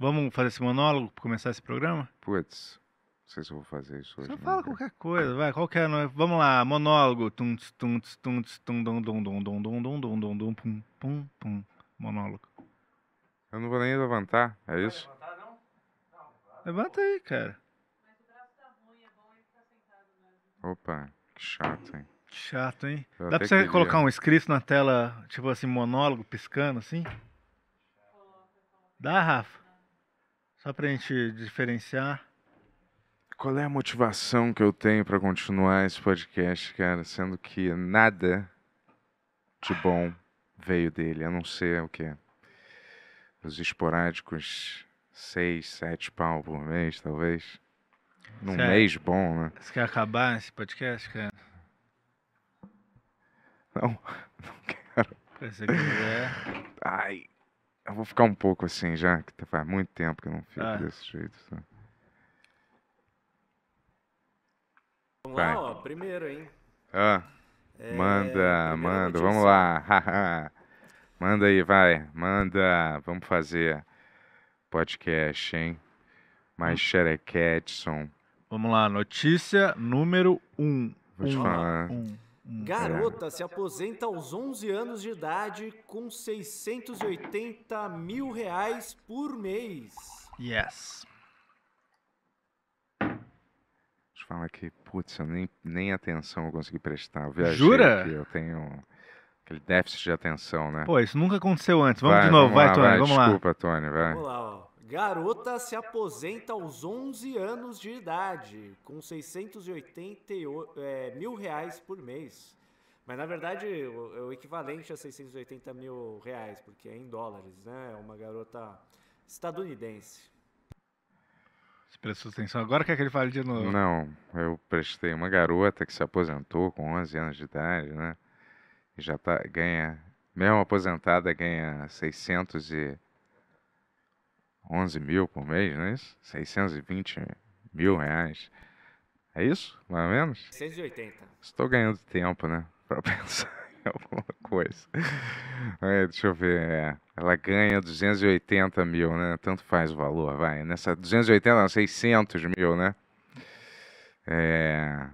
Vamos fazer esse monólogo para começar esse programa? Putz, não sei se eu vou fazer isso hoje. Só fala né? qualquer coisa, vai, qualquer. É vamos lá, monólogo. Tum, tum, tum, tum, dum, dum, dum, Monólogo. Eu não vou nem levantar, é isso? Levanta aí, cara. Tá é Opa, que chato, hein? Que chato, hein? Eu Dá pra você queria. colocar um escrito na tela, tipo assim, monólogo, piscando assim? Dá, Rafa? Só para a gente diferenciar. Qual é a motivação que eu tenho para continuar esse podcast, cara, sendo que nada de bom veio dele, a não ser o quê? Os esporádicos seis, sete pau por mês, talvez. Num Sério? mês bom, né? Você quer acabar esse podcast, cara? Não, não quero. Se você quiser. Ai. Eu vou ficar um pouco assim já, que tá, faz muito tempo que eu não fico ah. desse jeito. Vamos Vai. lá, ó, primeiro, hein? Ah. É, manda, manda, vamos lá. manda aí, vai. Manda. Vamos fazer podcast, hein? Mais hum. xerequetson. Vamos lá, notícia número 1. Um. Vou um, te falar. Um. Hum, Garota é. se aposenta aos 11 anos de idade com 680 mil reais por mês. Yes. Deixa eu falar que, putz, eu nem, nem atenção eu consegui prestar. Eu Jura? Aqui, eu tenho aquele déficit de atenção, né? Pô, isso nunca aconteceu antes. Vamos vai, de novo, vamos vai, lá, Tony, vai, vamos desculpa, lá. Desculpa, Tony, vai. Vamos lá, ó. Garota se aposenta aos 11 anos de idade, com 680 é, mil reais por mês. Mas na verdade o, o, equivalente a 680 mil reais, porque é em dólares, né? É uma garota estadunidense. Você prestou atenção agora quer que ele fale de novo? Não, eu prestei uma garota que se aposentou com 11 anos de idade, né? E já tá, ganha, mesmo aposentada, ganha 600 e 11 mil por mês, não é isso? 620 mil reais. É isso? Mais ou menos? 680. Estou ganhando tempo, né? Para pensar em alguma coisa. É, deixa eu ver. É. Ela ganha 280 mil, né? Tanto faz o valor, vai. Nessa 280, não, 600 mil, né? É...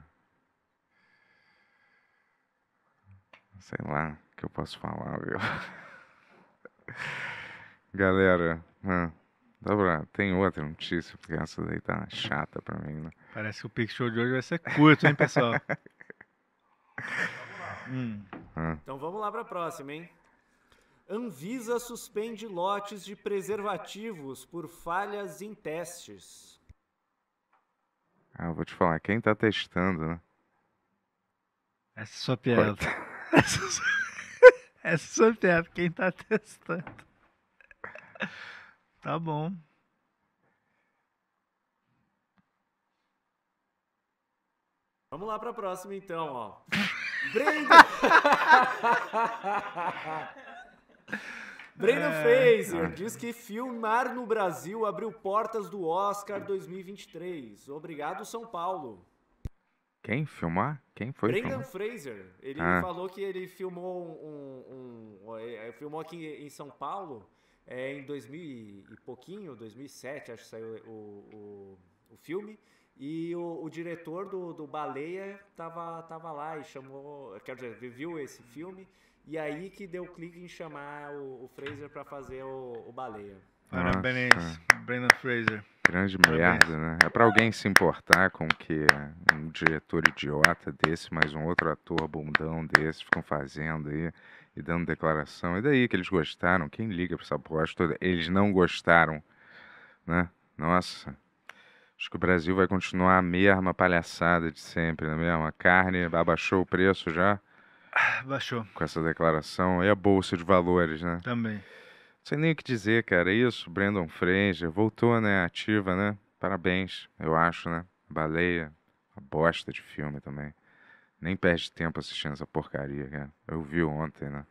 Sei lá o que eu posso falar, viu? Galera. Hum. Dá Tem outra notícia, porque essa daí tá chata pra mim, né? Parece que o Pix Show de hoje vai ser curto, hein, pessoal? hum. Ah. Então vamos lá pra próxima, hein? Anvisa suspende lotes de preservativos por falhas em testes. Ah, eu vou te falar, quem tá testando, né? Essa é sua piada. Essa é sua piada, quem tá testando. Tá bom. Vamos lá para a próxima então, ó. Brenda! Brenda é... Fraser diz que filmar no Brasil abriu portas do Oscar 2023. Obrigado, São Paulo. Quem filmar? Quem foi? Brendan filmar? Fraser. Ele ah. falou que ele filmou um, um, um, é, é, filmou aqui em São Paulo é, em 2000 e pouquinho, 2007, acho que saiu o, o, o filme. E o, o, diretor do, do Baleia tava, tava lá e chamou, quer dizer, viu esse filme. E aí que deu clique em chamar o, o Fraser para fazer o, o Baleia. Parabéns, Brendan Fraser. Grande tá merda, né? É pra alguém se importar com que um diretor idiota desse, mais um outro ator bundão desse, ficam fazendo aí e dando declaração. E daí que eles gostaram? Quem liga pra essa bosta toda? Eles não gostaram, né? Nossa. Acho que o Brasil vai continuar a mesma palhaçada de sempre, não é mesmo? A carne abaixou o preço já? Baixou. Com essa declaração. E a bolsa de valores, né? Também. Sem nem o que dizer, cara. É isso, Brandon Fraser. Voltou, né? Ativa, né? Parabéns, eu acho, né? Baleia. Uma bosta de filme também. Nem perde tempo assistindo essa porcaria, cara. Eu vi ontem, né?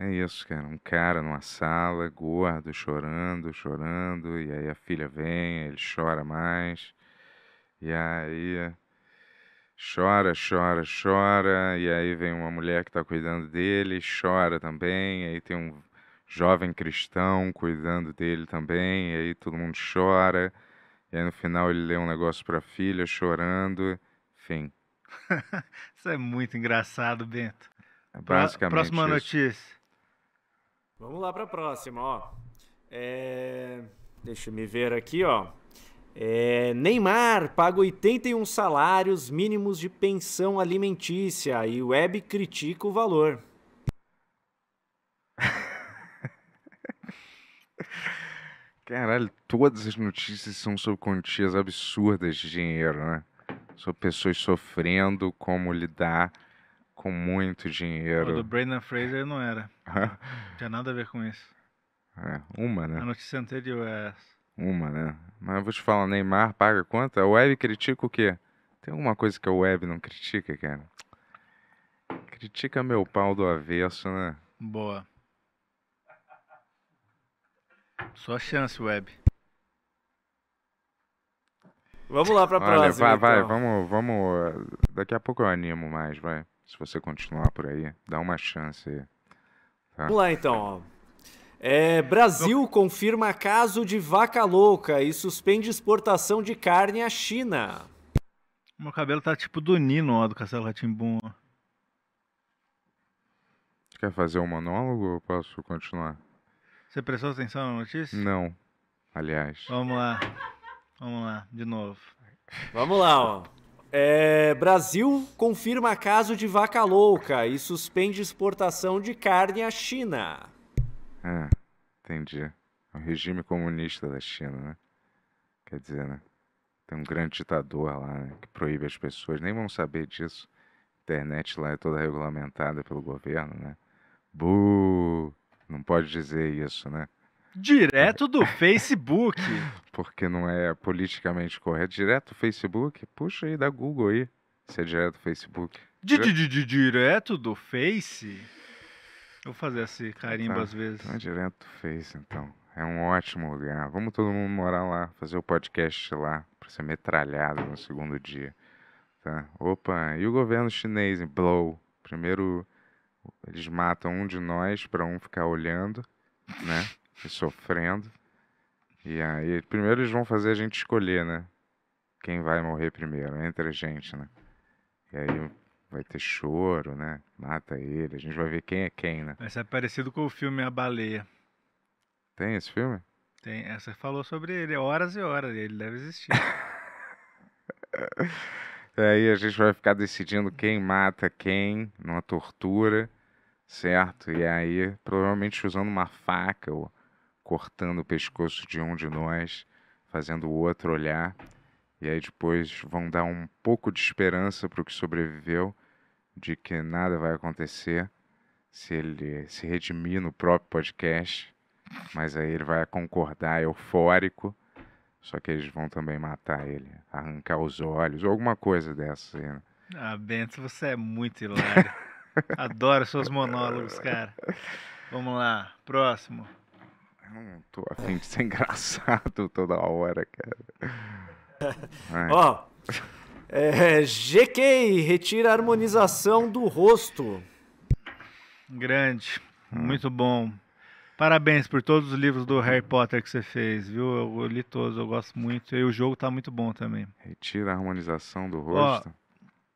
É isso, cara. Um cara numa sala, gordo, chorando, chorando. E aí a filha vem, ele chora mais. E aí chora, chora, chora, e aí vem uma mulher que está cuidando dele, chora também, aí tem um jovem cristão cuidando dele também, e aí todo mundo chora, e aí no final ele lê um negócio para a filha chorando, enfim. isso é muito engraçado, Bento. É basicamente Próxima isso. notícia. Vamos lá para a próxima, ó. É... Deixa eu me ver aqui, ó. É... Neymar paga 81 salários mínimos de pensão alimentícia e Web critica o valor. Caralho, todas as notícias são sobre quantias absurdas de dinheiro, né? Sobre pessoas sofrendo, como lidar com muito dinheiro. O do Brandon Fraser não era. não tinha nada a ver com isso. É, uma, né? A notícia anterior é essa. Uma, né? Mas eu vou te falar, Neymar paga quanto? A web critica o quê? Tem alguma coisa que a web não critica, cara? Critica meu pau do avesso, né? Boa. Só chance, Web. Vamos lá pra Olha, próxima. Vai, vai, então. vamos, vamos. Daqui a pouco eu animo mais, vai. Se você continuar por aí, dá uma chance. Tá? Vamos lá então, ó. É, Brasil confirma caso de vaca louca e suspende exportação de carne à China. Meu cabelo tá tipo do Nino, ó, do Castelo Ratimbum. Quer fazer um monólogo ou posso continuar? Você prestou atenção na notícia? Não. Aliás. Vamos lá. Vamos lá, de novo. Vamos lá, ó. É, Brasil confirma caso de vaca louca e suspende exportação de carne à China. Ah, entendi. É o regime comunista da China, né? Quer dizer, né? Tem um grande ditador lá né, que proíbe as pessoas, nem vão saber disso. A internet lá é toda regulamentada pelo governo, né? Buuuu! Não pode dizer isso, né? Direto do Facebook. Porque não é politicamente correto. Direto do Facebook? Puxa aí, dá Google aí. Se é direto do Facebook. direto do Face? Vou fazer assim, carimba tá, às vezes. Então é direto do Face, então. É um ótimo lugar. Vamos todo mundo morar lá, fazer o podcast lá, pra ser metralhado no segundo dia. Tá? Opa, e o governo chinês? Blow. Primeiro eles matam um de nós para um ficar olhando, né? E sofrendo. E aí, primeiro eles vão fazer a gente escolher, né? Quem vai morrer primeiro, né, entre a gente, né? E aí vai ter choro, né? Mata ele, a gente vai ver quem é quem, né? Mas é parecido com o filme A Baleia. Tem esse filme? Tem, é, você falou sobre ele é horas e horas, ele deve existir. É, aí a gente vai ficar decidindo quem mata quem numa tortura, certo? E aí, provavelmente usando uma faca ou cortando o pescoço de um de nós, fazendo o outro olhar. E aí depois vão dar um pouco de esperança para o que sobreviveu, de que nada vai acontecer se ele se redimir no próprio podcast. Mas aí ele vai concordar eufórico só que eles vão também matar ele, arrancar os olhos, ou alguma coisa dessa. Aí, né? Ah, Bento, você é muito hilário. Adoro seus monólogos, cara. Vamos lá, próximo. Eu não tô afim de ser engraçado toda hora, cara. Ó, oh, é, GK retira a harmonização do rosto. Grande, hum. muito bom. Parabéns por todos os livros do Harry Potter que você fez, viu? Eu, li todos, eu gosto muito. E o jogo tá muito bom também. Retira a harmonização do rosto. Ó,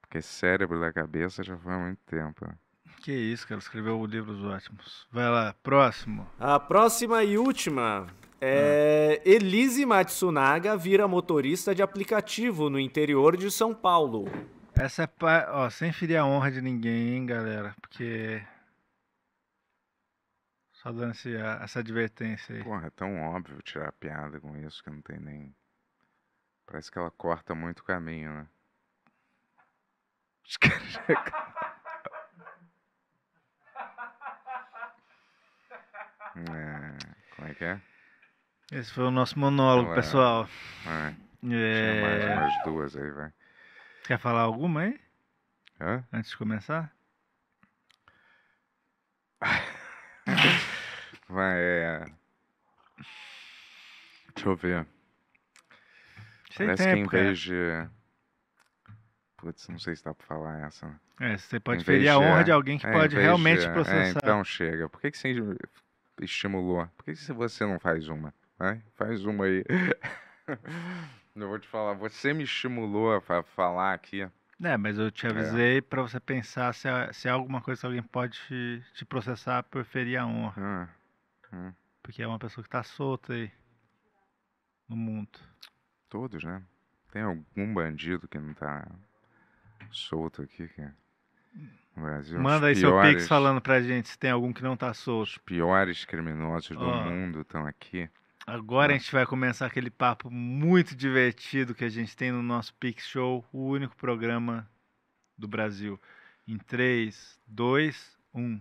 porque cérebro da cabeça já foi há muito tempo. Que isso, cara. Escreveu livros ótimos. Vai lá, próximo. A próxima e última é. Hum. Elise Matsunaga vira motorista de aplicativo no interior de São Paulo. Essa é. Pa... Ó, sem ferir a honra de ninguém, hein, galera? Porque só tá dando essa advertência aí. Porra, é tão óbvio tirar piada com isso que não tem nem. Parece que ela corta muito caminho, né? Os caras já... é, como é que é? Esse foi o nosso monólogo, é, pessoal. É. é. Tinha é. mais umas duas aí, vai. Quer falar alguma aí? Hã? Antes de começar? vai. É, é... Deixa eu ver. Sei Parece tempo, que em vez de. Putz, não sei se dá pra falar essa. É, você pode ferir a honra de, de é, alguém que é, pode realmente de, é, processar. É, então chega. Por que, que você estimulou? Por que, que você não faz uma? Faz uma aí. eu vou te falar, você me estimulou a falar aqui. É, mas eu te avisei é. para você pensar se, se é alguma coisa que alguém pode te, te processar por ferir a honra. Ah. Hum. Porque é uma pessoa que está solta aí no mundo. Todos, né? Tem algum bandido que não está solto aqui, é No Brasil, Manda aí piores, seu pix falando pra gente se tem algum que não tá solto. Os piores criminosos oh. do mundo estão aqui. Agora ah. a gente vai começar aquele papo muito divertido que a gente tem no nosso Pix Show, o único programa do Brasil. Em 3, 2, 1.